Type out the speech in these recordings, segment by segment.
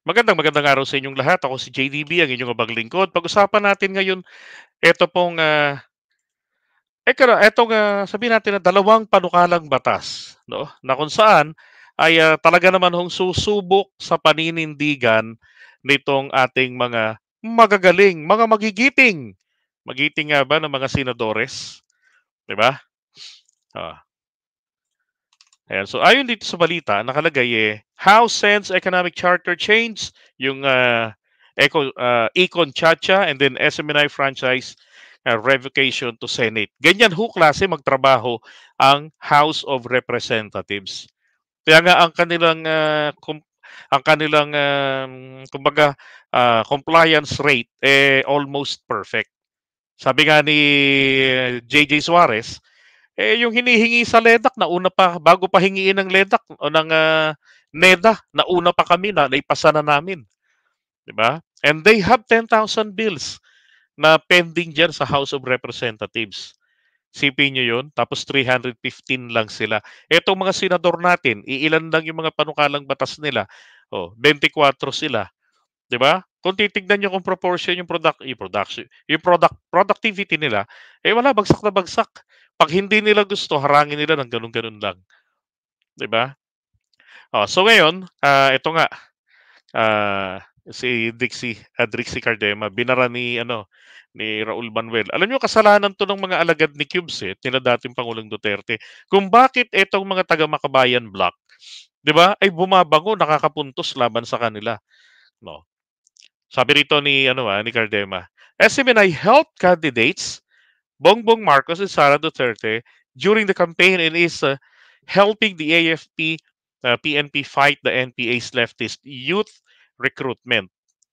Magandang magandang araw sa inyong lahat. Ako si JDB, ang inyong abang lingkod. Pag-usapan natin ngayon, ito pong, uh, ah, ito, eh, etong, uh, sabihin natin na dalawang panukalang batas, no? na kung saan ay uh, talaga naman hong susubok sa paninindigan nitong ating mga magagaling, mga magigiting. Magiting nga ba ng mga senadores? 'Di ba? Ah. Ayan. So ayon dito sa balita, nakalagay eh, House sends economic charter change, yung uh, Eco, uh, Econ Chacha and then SMNI franchise uh, revocation to Senate. Ganyan ho klase magtrabaho ang House of Representatives. Kaya nga ang kanilang uh, ang kanilang uh, kumbaga uh, compliance rate eh almost perfect. Sabi nga ni JJ eh, Suarez, eh, yung hinihingi sa LEDAC, nauna pa, bago pa hingiin ng LEDAC, o ng uh, NEDA, nauna pa kami, na, naipasa na namin. Di ba? And they have 10,000 bills na pending dyan sa House of Representatives. Sipin nyo yun, tapos 315 lang sila. Etong mga senador natin, iilan lang yung mga panukalang batas nila. O, oh, 24 sila. 'Di ba? Kung titignan niyo kung proportion yung product, yung production, yung product productivity nila, eh wala bagsak na bagsak. Pag hindi nila gusto, harangin nila ng ganun-ganun lang. 'Di ba? Oh, so ngayon, uh, ah, ito nga uh, si Dixie, uh, Dixie Cardema, binara ni ano ni Raul Manuel. Alam niyo kasalanan 'to ng mga alagad ni Cubes eh, nila dating Pangulong Duterte. Kung bakit itong mga taga Makabayan Block, 'di ba? Ay bumabango, nakakapuntos laban sa kanila. No. Sabi rito ni ano ah, ni Cardema, eh, SMNI helped candidates Bongbong Marcos and Sara Duterte during the campaign and is uh, helping the AFP uh, PNP fight the NPA's leftist youth recruitment.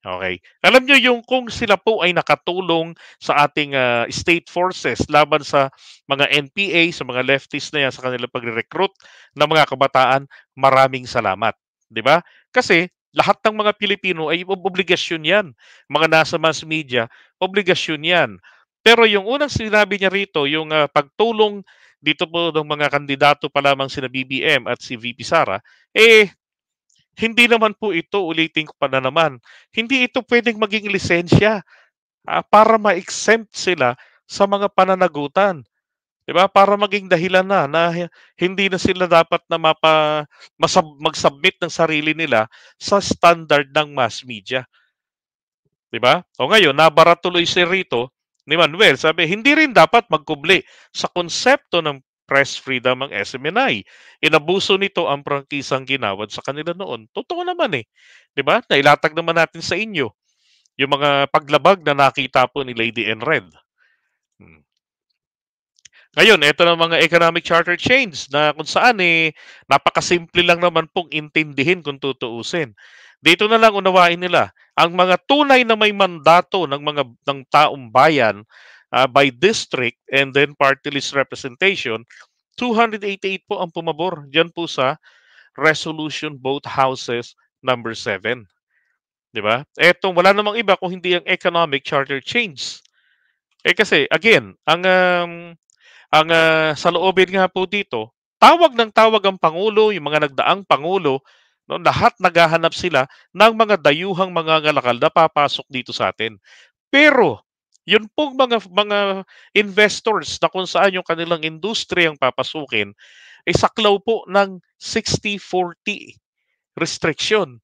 Okay. Alam niyo yung kung sila po ay nakatulong sa ating uh, state forces laban sa mga NPA, sa mga leftists na yan, sa kanila pagre-recruit ng mga kabataan, maraming salamat. 'Di ba? Kasi lahat ng mga Pilipino ay obligasyon yan. Mga nasa mass media, obligasyon yan. Pero yung unang sinabi niya rito, yung uh, pagtulong dito po ng mga kandidato pa lamang sina BBM at si VP Sara, eh, hindi naman po ito, ulitin ko pa na naman, hindi ito pwedeng maging lisensya uh, para ma-exempt sila sa mga pananagutan. 'Di ba? Para maging dahilan na na hindi na sila dapat na mapa masab, mag-submit ng sarili nila sa standard ng mass media. 'Di ba? O ngayon, nabara tuloy si Rito ni Manuel. Sabi, hindi rin dapat magkubli sa konsepto ng press freedom ang SMNI. Inabuso nito ang prangkisang ginawad sa kanila noon. Totoo naman eh. 'Di ba? Nailatag naman natin sa inyo yung mga paglabag na nakita po ni Lady Enred. Hmm. Ngayon, ito ng mga economic charter chains na kung saan eh, napakasimple lang naman pong intindihin kung tutuusin. Dito na lang unawain nila, ang mga tunay na may mandato ng mga ng taong bayan uh, by district and then party list representation, 288 po ang pumabor. Diyan po sa resolution both houses number 7. 'Di ba? Etong wala namang iba kung hindi ang economic charter change. Eh kasi again, ang um, ang uh, sa loobin nga po dito, tawag ng tawag ang Pangulo, yung mga nagdaang Pangulo, no, lahat naghahanap sila ng mga dayuhang mga ngalakal na papasok dito sa atin. Pero, yun pong mga mga investors na kung saan yung kanilang industriya ang papasukin, ay saklaw po ng 60-40 restriction.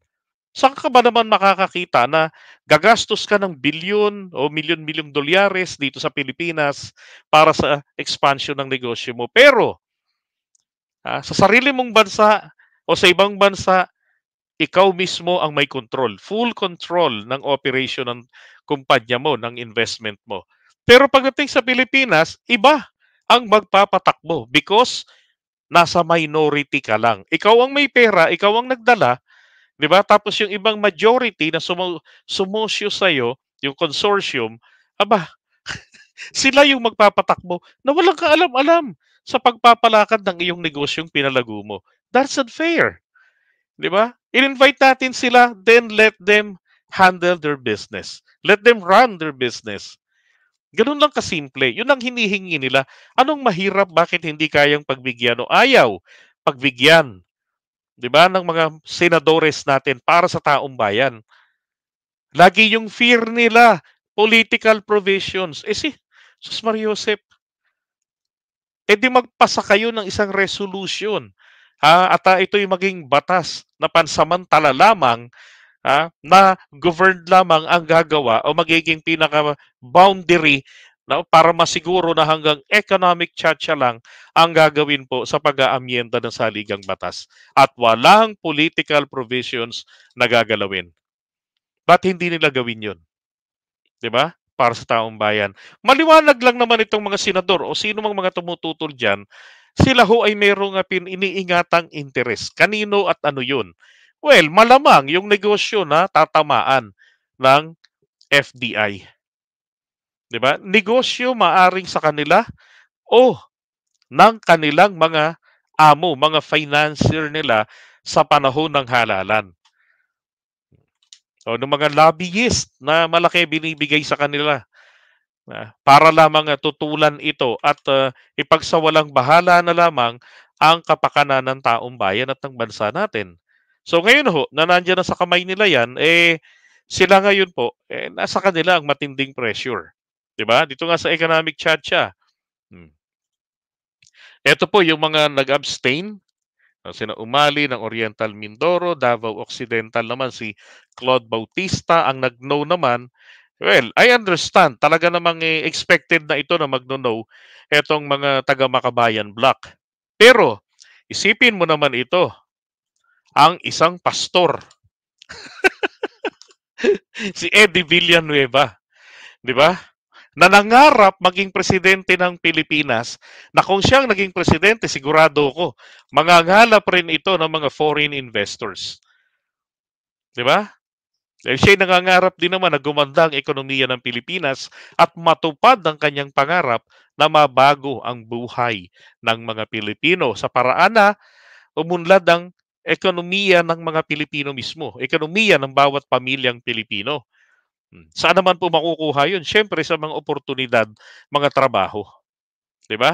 Saan ka ba naman makakakita na gagastos ka ng bilyon o milyon-milyong dolyares dito sa Pilipinas para sa expansion ng negosyo mo? Pero ah, sa sarili mong bansa o sa ibang bansa, ikaw mismo ang may control, full control ng operation ng kumpanya mo, ng investment mo. Pero pagdating sa Pilipinas, iba ang magpapatakbo because nasa minority ka lang. Ikaw ang may pera, ikaw ang nagdala, 'Di ba? Tapos yung ibang majority na sumu- sumusyo sa iyo, yung consortium, aba, sila yung magpapatakbo na walang kaalam-alam sa pagpapalakad ng iyong negosyong pinalago mo. That's unfair. 'Di ba? I-invite natin sila, then let them handle their business. Let them run their business. Ganun lang kasimple. Yun ang hinihingi nila. Anong mahirap? Bakit hindi kayang pagbigyan o ayaw? Pagbigyan 'di ba, ng mga senadores natin para sa taong bayan. Lagi yung fear nila, political provisions. Eh si, Sus Mario Josep, eh di magpasa kayo ng isang resolution. Ha? At uh, ito'y maging batas na pansamantala lamang ha? na governed lamang ang gagawa o magiging pinaka-boundary no? para masiguro na hanggang economic chacha lang ang gagawin po sa pag-aamyenda ng saligang batas at walang political provisions na gagalawin. Ba't hindi nila gawin yun? ba? Diba? Para sa taong bayan. Maliwanag lang naman itong mga senador o sino mang mga tumututol dyan, sila ho ay mayroong pin iniingatang interes. Kanino at ano yun? Well, malamang yung negosyo na tatamaan ng FDI. 'Di ba? Negosyo maaring sa kanila o ng kanilang mga amo, mga financier nila sa panahon ng halalan. O ng mga lobbyist na malaki binibigay sa kanila para lamang ah, tutulan ito at uh, ipagsawalang bahala na lamang ang kapakanan ng taong bayan at ng bansa natin. So ngayon ho, na nandiyan na sa kamay nila yan, eh sila ngayon po, eh, nasa kanila ang matinding pressure. 'Di ba? Dito nga sa economic chacha. Hmm. Ito po yung mga nag-abstain. Ah, sina umali ng Oriental Mindoro, Davao Occidental naman si Claude Bautista ang nag naman. Well, I understand. Talaga namang eh, expected na ito na mag-no etong mga taga Makabayan Block. Pero isipin mo naman ito. Ang isang pastor. si Eddie Villanueva. 'Di ba? na nangarap maging presidente ng Pilipinas na kung siyang naging presidente, sigurado ko, mangangalap rin ito ng mga foreign investors. Di ba? Eh, siya'y nangangarap din naman na gumanda ang ekonomiya ng Pilipinas at matupad ang kanyang pangarap na mabago ang buhay ng mga Pilipino sa paraan na umunlad ang ekonomiya ng mga Pilipino mismo, ekonomiya ng bawat pamilyang Pilipino. Hmm. Saan naman po makukuha yun? Siyempre sa mga oportunidad, mga trabaho. ba? Diba?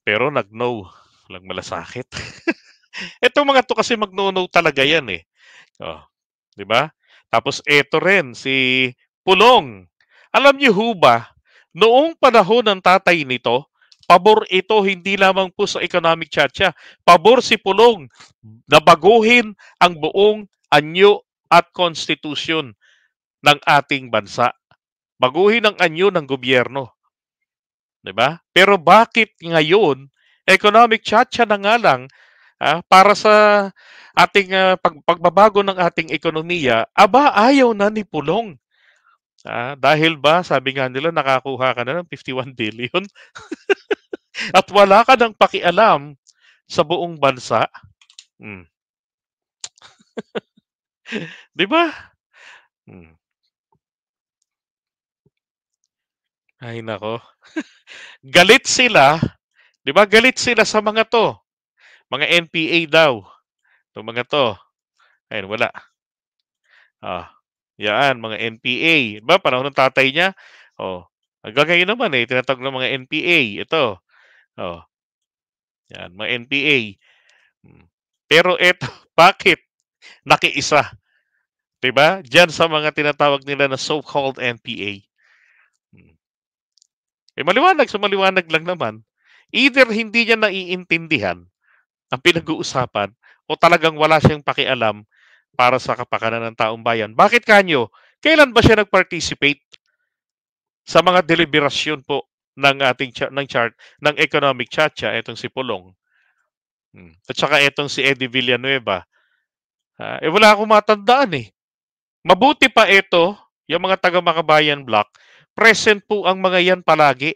Pero nag-no. Lang malasakit. Ito mga to kasi mag-no-no talaga yan eh. Oh, 'di ba? Tapos ito rin si Pulong. Alam niyo ho ba, noong panahon ng tatay nito, pabor ito hindi lamang po sa economic chacha. Pabor si Pulong na baguhin ang buong anyo at constitution ng ating bansa. Baguhin ang anyo ng gobyerno. 'Di ba? Pero bakit ngayon economic chacha na nga lang ah, para sa ating uh, pag, pagbabago ng ating ekonomiya, aba ayaw na ni Pulong. Ah, dahil ba, sabi nga nila, nakakuha ka na ng 51 billion at wala ka ng pakialam sa buong bansa. Hmm. 'Di ba? Hmm. Ay nako. galit sila, 'di ba? Galit sila sa mga 'to. Mga NPA daw. 'Tong mga 'to. Ayun, wala. Ah, yan, mga NPA. 'di Ba, diba, panahon ng tatay niya, oh, hanggang naman eh, tinatawag ng mga NPA. Ito, oh, yan, mga NPA. Hmm. Pero eto, bakit nakiisa? 'Di ba? Diyan sa mga tinatawag nila na so-called NPA. Eh maliwanag, so maliwanag lang naman. Either hindi niya naiintindihan ang pinag-uusapan o talagang wala siyang pakialam para sa kapakanan ng taong bayan. Bakit kanyo? Kailan ba siya nag-participate sa mga deliberasyon po ng ating char- ng chart ng economic chacha etong si Pulong. Hmm. At saka etong si Eddie Villanueva. Uh, eh wala akong matandaan eh. Mabuti pa ito, yung mga taga Makabayan Block, present po ang mga yan palagi.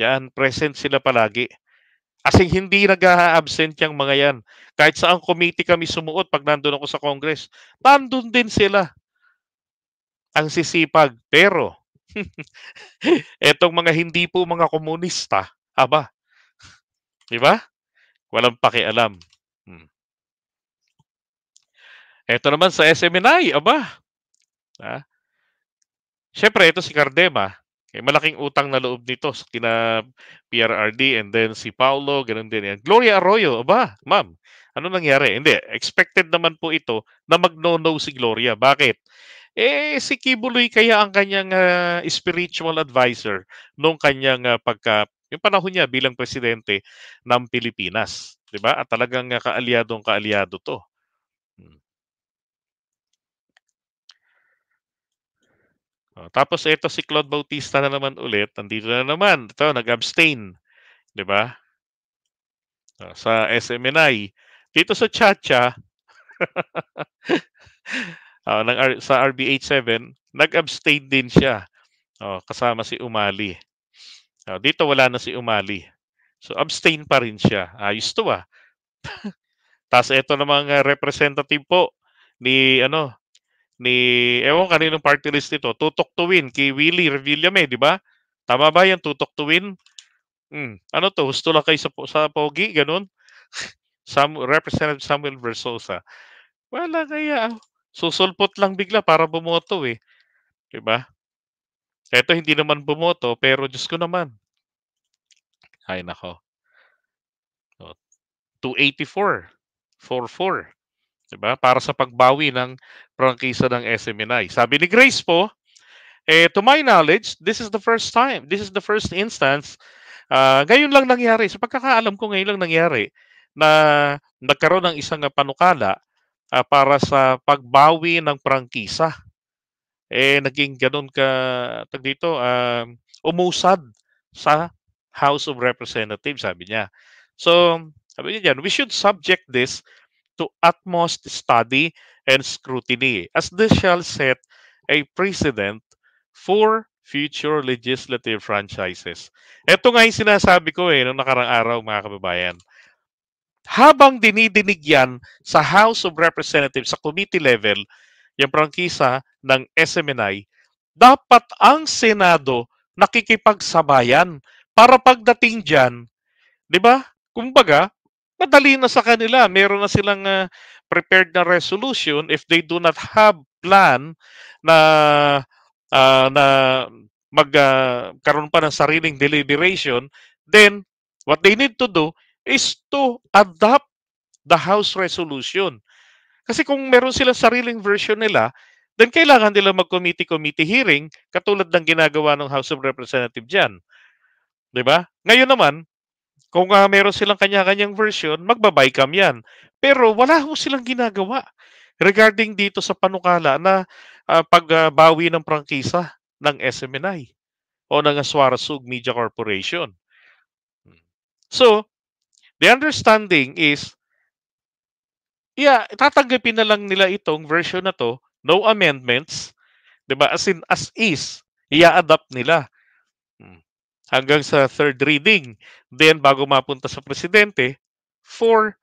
Yan, present sila palagi. As in, hindi nag-absent a yung mga yan. Kahit saang committee kami sumuot pag nandun ako sa Congress, nandun din sila. Ang sisipag. Pero, etong mga hindi po mga komunista, aba, di ba? Walang pakialam. Hmm. Ito naman sa SMNI, aba. Ha? Ah, Siyempre, ito si Cardema. Eh, malaking utang na loob nito sa kina PRRD and then si Paolo, ganun din yan. Gloria Arroyo, aba, ma'am, ano nangyari? Hindi, expected naman po ito na magno-no si Gloria. Bakit? Eh, si Kibuloy kaya ang kanyang uh, spiritual advisor nung kanyang uh, pagka, yung panahon niya bilang presidente ng Pilipinas. 'di ba? At talagang ah, kaalyadong kaalyado 'to. Uh, tapos ito si Claude Bautista na naman ulit, nandito na naman. Ito, nag-abstain. Di ba? Oh, sa SMNI. Dito sa Chacha, uh, ng, sa RB87, nag-abstain din siya. Uh, kasama si Umali. Uh, dito wala na si Umali. So abstain pa rin siya. Ayos to ah. Tapos ito namang uh, representative po ni ano ni, ewan kaninong party list ito tutok to win, kay Willie Revillame, di ba? Tama ba yan, tutok to win? Hmm. Ano to, gusto lang kayo sa, sa pogi, ganun? Sam, Representative Samuel Versosa. Wala kaya, ah, susulpot lang bigla para bumoto eh. Di ba? Ito hindi naman bumoto, pero Diyos ko naman. Ay, nako. 284. 44. 'di ba? Para sa pagbawi ng prangkisa ng SMNI. Sabi ni Grace po, eh to my knowledge, this is the first time, this is the first instance uh, ngayon lang nangyari. Sa pagkakaalam ko ngayon lang nangyari na nagkaroon ng isang panukala uh, para sa pagbawi ng prangkisa. Eh naging ganun ka tag dito, uh, umusad sa House of Representatives, sabi niya. So, sabi niya dyan, we should subject this to utmost study and scrutiny, as this shall set a precedent for future legislative franchises. Ito nga yung sinasabi ko eh, noong nakarang araw mga kababayan. Habang dinidinig yan sa House of Representatives, sa committee level, yung prangkisa ng SMNI, dapat ang Senado nakikipagsabayan para pagdating dyan, di ba? Kumbaga, madali na sa kanila. Meron na silang uh, prepared na resolution if they do not have plan na uh, na magkaroon ah, uh, pa ng sariling deliberation, then what they need to do is to adopt the House resolution. Kasi kung meron silang sariling version nila, then kailangan nila mag-committee-committee hearing katulad ng ginagawa ng House of Representatives dyan. ba? Diba? Ngayon naman, kung uh, meron silang kanya-kanyang version, magbabaykam yan. Pero wala ho silang ginagawa regarding dito sa panukala na uh, pagbawi uh, ng prangkisa ng SMNI o ng Suarasug Media Corporation. Hmm. So, the understanding is, yeah, tatanggapin na lang nila itong version na to, no amendments, 'di ba? As in as is, ia adapt nila hanggang sa third reading. Then, bago mapunta sa presidente, for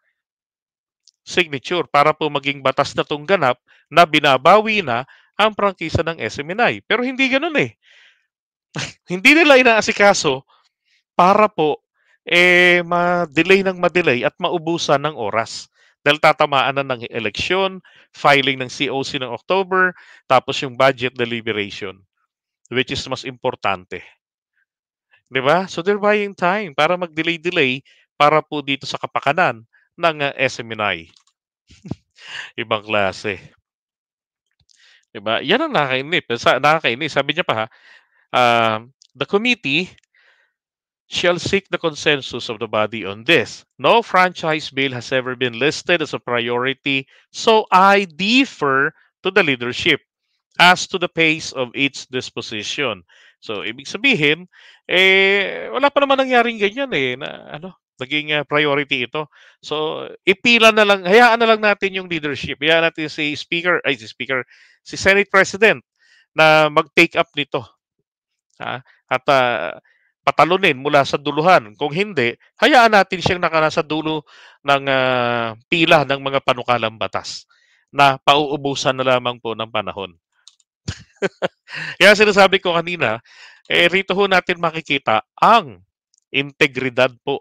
signature para po maging batas na itong ganap na binabawi na ang prangkisa ng SMNI. Pero hindi ganun eh. hindi nila inaasikaso para po eh, ma-delay ng ma-delay at maubusan ng oras. Dahil tatamaan na ng eleksyon, filing ng COC ng October, tapos yung budget deliberation, which is mas importante. 'Di ba? So they're buying time para mag-delay-delay para po dito sa kapakanan ng uh, ah, SMNI. Ibang klase. 'Di ba? Yan ang nakakainis. Sa, nakakainis. Sabi niya pa ha, uh, the committee shall seek the consensus of the body on this. No franchise bill has ever been listed as a priority, so I defer to the leadership as to the pace of its disposition. So, ibig sabihin, eh, wala pa naman nangyaring ganyan eh, na ano, naging uh, priority ito. So, ipila na lang, hayaan na lang natin yung leadership. Hayaan natin si Speaker, ay si Speaker, si Senate President na mag-take up nito. Ha? At uh, patalunin mula sa duluhan. Kung hindi, hayaan natin siyang nakanasa dulo ng uh, pila ng mga panukalang batas na pauubusan na lamang po ng panahon. Kaya sinasabi ko kanina, eh, rito ho natin makikita ang integridad po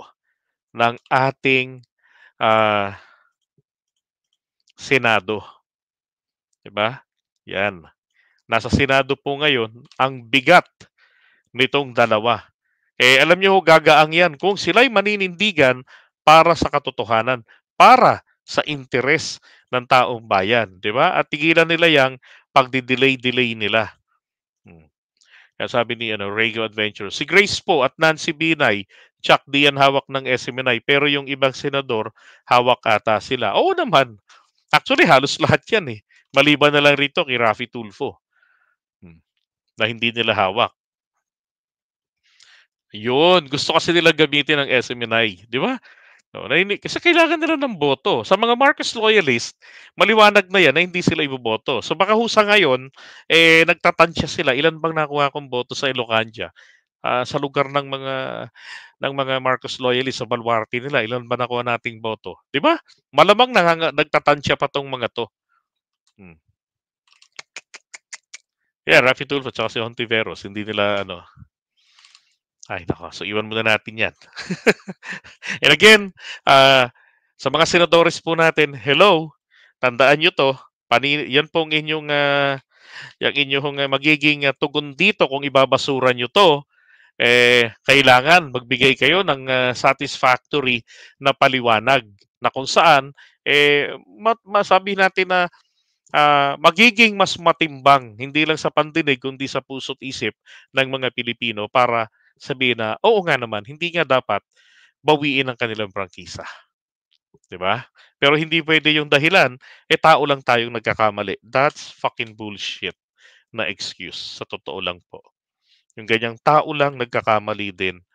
ng ating uh, Senado. 'Di ba? Yan. Nasa Senado po ngayon ang bigat nitong dalawa. Eh alam niyo ho gagaang 'yan kung sila'y maninindigan para sa katotohanan, para sa interes ng taong bayan, 'di ba? At tigilan nila 'yang pagdi-delay-delay nila. Hmm. Kaya sabi ni ano, Radio Adventure, si Grace po at Nancy Binay, Chuck D hawak ng SMNI, pero yung ibang senador, hawak ata sila. Oo naman. Actually, halos lahat yan eh. Maliban na lang rito kay Rafi Tulfo hmm, na hindi nila hawak. Yun, gusto kasi nila gamitin ang SMNI, di ba? No, na hindi, kasi kailangan nila ng boto. Sa mga Marcos loyalist, maliwanag na yan na hindi sila iboboto. So baka husa ngayon, eh, nagtatansya sila. Ilan bang nakuha kong boto sa Ilocanja? Uh, sa lugar ng mga ng mga Marcos loyalist sa baluarte nila, ilan ba nakuha nating boto? 'Di ba? Malamang nang, nagtatansya pa tong mga to. Hmm. Yeah, Rafi Tulfo at si Hontiveros, hindi nila ano, ay, nako. So, iwan muna natin yan. And again, uh, sa mga senadores po natin, hello, tandaan nyo to. Pani, yan pong inyong, uh, yung inyong uh, magiging uh, tugon dito kung ibabasura nyo to. Eh, kailangan magbigay kayo ng uh, satisfactory na paliwanag na kung saan eh masabi natin na uh, magiging mas matimbang hindi lang sa pandinig kundi sa puso't isip ng mga Pilipino para sabihin na, oo nga naman, hindi nga dapat bawiin ang kanilang prangkisa. 'Di ba? Pero hindi pwede yung dahilan, eh tao lang tayong nagkakamali. That's fucking bullshit na excuse sa totoo lang po. Yung ganyang tao lang nagkakamali din